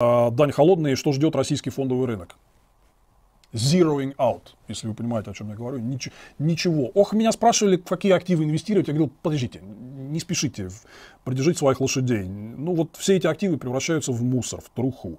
А, Дань холодная, и что ждет российский фондовый рынок? Zeroing out, если вы понимаете, о чем я говорю. Нич- ничего. Ох, меня спрашивали, в какие активы инвестировать. Я говорил, подождите, не спешите, придержите своих лошадей. Ну вот все эти активы превращаются в мусор, в труху.